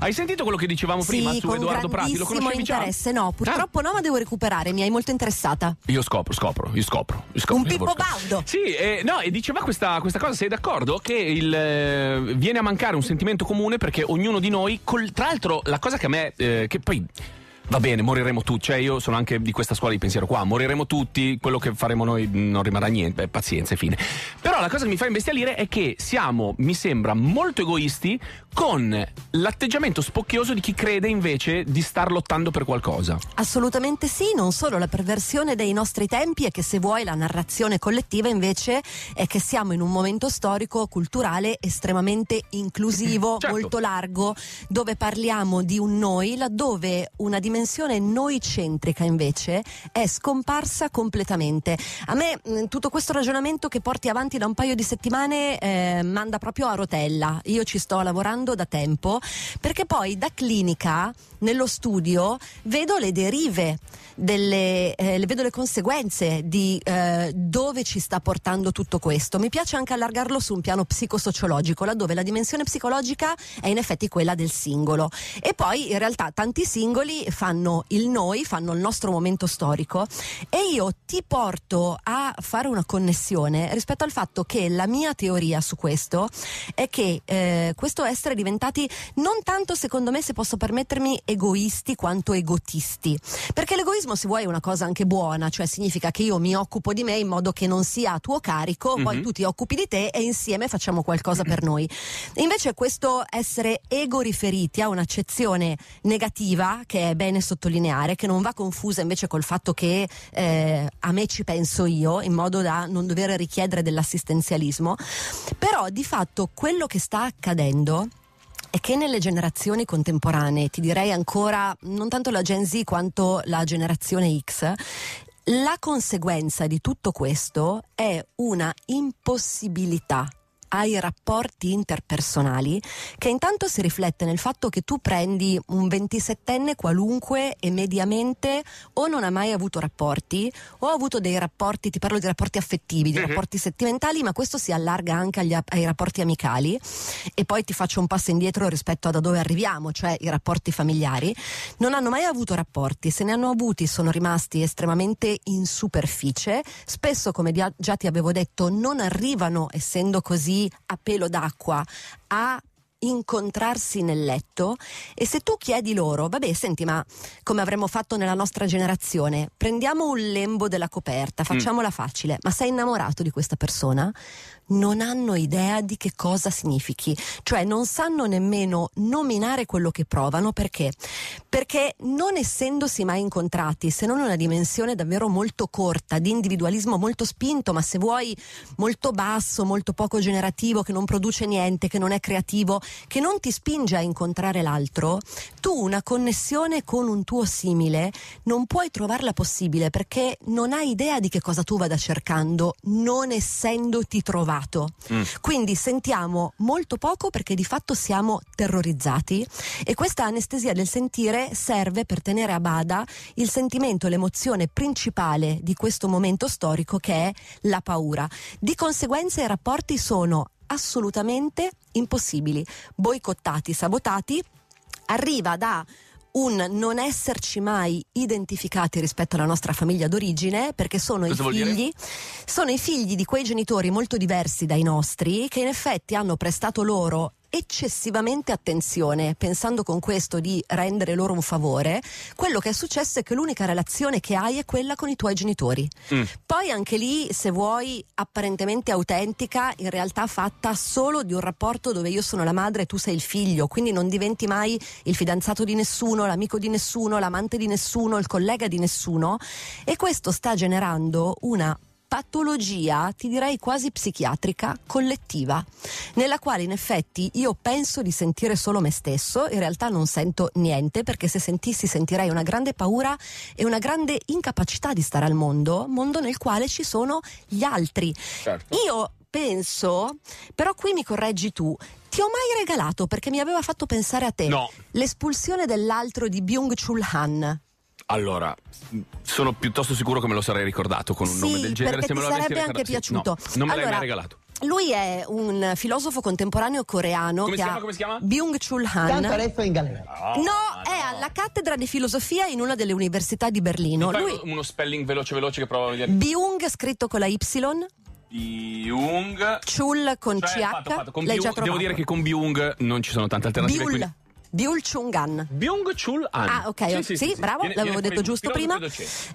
Hai sentito quello che dicevamo sì, prima su Edoardo Prati? Lo conoscevi interesse, già? no, ah. purtroppo ah. no, ma devo recuperare, mi hai molto interessata. Io scopro, scopro, io scopro. Io scopro Un Pippo baldo. Sì, eh, no, e diceva questa, questa, cosa, sei d'accordo? Che il, eh, viene a mancare un sentimento comune perché ognuno di noi, col, tra l'altro la cosa che a me, eh, che poi va bene, moriremo tutti. Cioè, io sono anche di questa scuola di pensiero qua. Moriremo tutti, quello che faremo noi non rimarrà niente. Beh, pazienza e fine. Però la cosa che mi fa imbestialire è che siamo, mi sembra, molto egoisti con l'atteggiamento spocchioso di chi crede invece di star lottando per qualcosa. Assolutamente sì, non solo la perversione dei nostri tempi è che se vuoi la narrazione collettiva invece è che siamo in un momento storico, culturale estremamente inclusivo, certo. molto largo, dove parliamo di un noi, laddove una dimensione dimensione noi-centrica invece è scomparsa completamente. A me mm, tutto questo ragionamento che porti avanti da un paio di settimane eh, manda proprio a rotella. Io ci sto lavorando da tempo perché poi da clinica nello studio vedo le derive, delle, eh, vedo le conseguenze di eh, dove ci sta portando tutto questo. Mi piace anche allargarlo su un piano psicosociologico, laddove la dimensione psicologica è in effetti quella del singolo. E poi in realtà tanti singoli fanno fanno il noi, fanno il nostro momento storico e io ti porto a fare una connessione rispetto al fatto che la mia teoria su questo è che eh, questo essere diventati non tanto secondo me se posso permettermi egoisti quanto egotisti perché l'egoismo se vuoi è una cosa anche buona cioè significa che io mi occupo di me in modo che non sia a tuo carico mm-hmm. poi mhm. tu ti occupi di te e insieme facciamo qualcosa per noi invece questo essere ego riferiti a un'accezione negativa che è ben bene sottolineare, che non va confusa invece col fatto che eh, a me ci penso io, in modo da non dover richiedere dell'assistenzialismo, però di fatto quello che sta accadendo è che nelle generazioni contemporanee, ti direi ancora non tanto la Gen Z quanto la generazione X, la conseguenza di tutto questo è una impossibilità ai rapporti interpersonali, che intanto si riflette nel fatto che tu prendi un 27enne qualunque e mediamente o non ha mai avuto rapporti o ha avuto dei rapporti, ti parlo di rapporti affettivi, di uh-huh. rapporti sentimentali, ma questo si allarga anche agli, ai rapporti amicali e poi ti faccio un passo indietro rispetto a da dove arriviamo, cioè i rapporti familiari, non hanno mai avuto rapporti, se ne hanno avuti sono rimasti estremamente in superficie, spesso come già ti avevo detto non arrivano essendo così a pelo d'acqua a incontrarsi nel letto e se tu chiedi loro, vabbè, senti, ma come avremmo fatto nella nostra generazione, prendiamo un lembo della coperta, mm. facciamola mm. facile, ma sei innamorato di questa persona? Non hanno idea di che cosa significhi, cioè non sanno nemmeno nominare quello che provano perché? Perché non essendosi mai incontrati, se non una dimensione davvero molto corta, di individualismo molto spinto, ma se vuoi molto basso, molto poco generativo, che non produce niente, che non è creativo, che non ti spinge a incontrare l'altro, tu una connessione con un tuo simile non puoi trovarla possibile perché non hai idea di che cosa tu vada cercando non essendoti trovato. Mm. Quindi sentiamo molto poco perché di fatto siamo terrorizzati e questa anestesia del sentire serve per tenere a bada il sentimento, l'emozione principale di questo momento storico che è la paura. Di conseguenza i rapporti sono assolutamente impossibili, boicottati, sabotati, arriva da un non esserci mai identificati rispetto alla nostra famiglia d'origine, perché sono Cosa i, figli, sono i figli di quei genitori molto diversi dai nostri che in effetti hanno prestato loro eccessivamente attenzione, pensando con questo di rendere loro un favore, quello che è successo è che l'unica relazione che hai è quella con i tuoi genitori. Mm. Poi anche lì, se vuoi, apparentemente autentica, in realtà fatta solo di un rapporto dove io sono la madre e tu sei il figlio, quindi non diventi mai il fidanzato di nessuno, l'amico di nessuno, l'amante di nessuno, il collega di nessuno e questo sta generando una patologia, ti direi quasi psichiatrica, collettiva, nella quale in effetti io penso di sentire solo me stesso, in realtà non sento niente perché se sentissi sentirei una grande paura e una grande incapacità di stare al mondo, mondo nel quale ci sono gli altri. Certo. Io penso, però qui mi correggi tu, ti ho mai regalato perché mi aveva fatto pensare a te no. l'espulsione dell'altro di Byung Chul Han. Allora, mm, sono piuttosto sicuro che me lo sarei ricordato con un sì, nome del genere. Se me lo sarebbe anche ricordato. piaciuto. Sì, no, non me allora, l'hai mai regalato. Lui è un filosofo contemporaneo coreano come che si chiama, come si chiama? Byung-Chul Han. Tanto adesso in galera. Ah, no, no, è alla cattedra di filosofia in una delle università di Berlino. Mi Lui... uno spelling veloce veloce che provo a vedere. Byung scritto con la Y. Byung Chul con cioè, CH. Fatto, fatto. Con Byung, devo dire che con Byung non ci sono tante alternative. Byul. Quindi... Byul Chung Han. Byung Chul Han. Ah, ok, sì, sì, sì, sì bravo, viene, l'avevo viene detto giusto prima.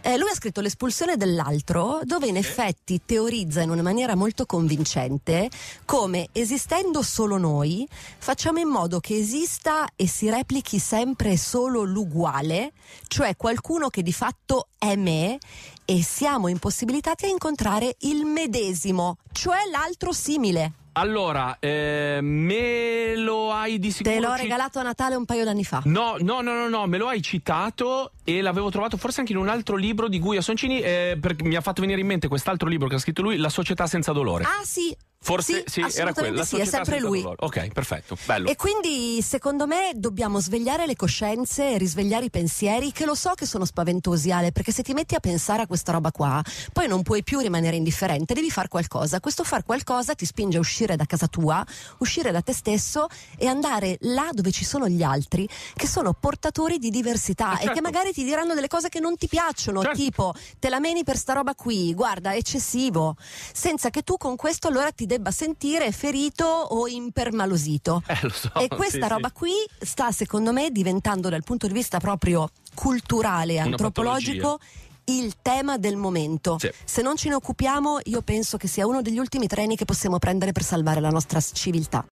Eh, lui ha scritto L'espulsione dell'altro, dove in effetti teorizza in una maniera molto convincente come esistendo solo noi facciamo in modo che esista e si replichi sempre solo l'uguale, cioè qualcuno che di fatto è me e siamo impossibilitati a incontrare il medesimo, cioè l'altro simile. Allora, eh, me lo hai di sicuro. Te l'ho ci... regalato a Natale un paio d'anni fa. No, no, no, no, no, me lo hai citato e l'avevo trovato forse anche in un altro libro di Guia Soncini. Eh, mi ha fatto venire in mente quest'altro libro che ha scritto lui, La società senza dolore. Ah, sì, Forse sì, sì era quella. Sì, è sempre lui. Ok, perfetto. Bello. E quindi secondo me dobbiamo svegliare le coscienze, risvegliare i pensieri, che lo so che sono spaventosi, Ale, perché se ti metti a pensare a questa roba qua, poi non puoi più rimanere indifferente, devi far qualcosa. Questo far qualcosa ti spinge a uscire da casa tua, uscire da te stesso e andare là dove ci sono gli altri che sono portatori di diversità eh certo. e che certo. magari ti diranno delle cose che non ti piacciono, certo. tipo te la meni per sta roba qui, guarda, eccessivo, senza che tu con questo allora ti debba sentire ferito o impermalosito. Eh, so, e questa sì, roba sì. qui sta, secondo me, diventando dal punto di vista proprio culturale, e antropologico. Patologia il tema del momento. Sì. Se non ce ne occupiamo, io penso che sia uno degli ultimi treni che possiamo prendere per salvare la nostra civiltà.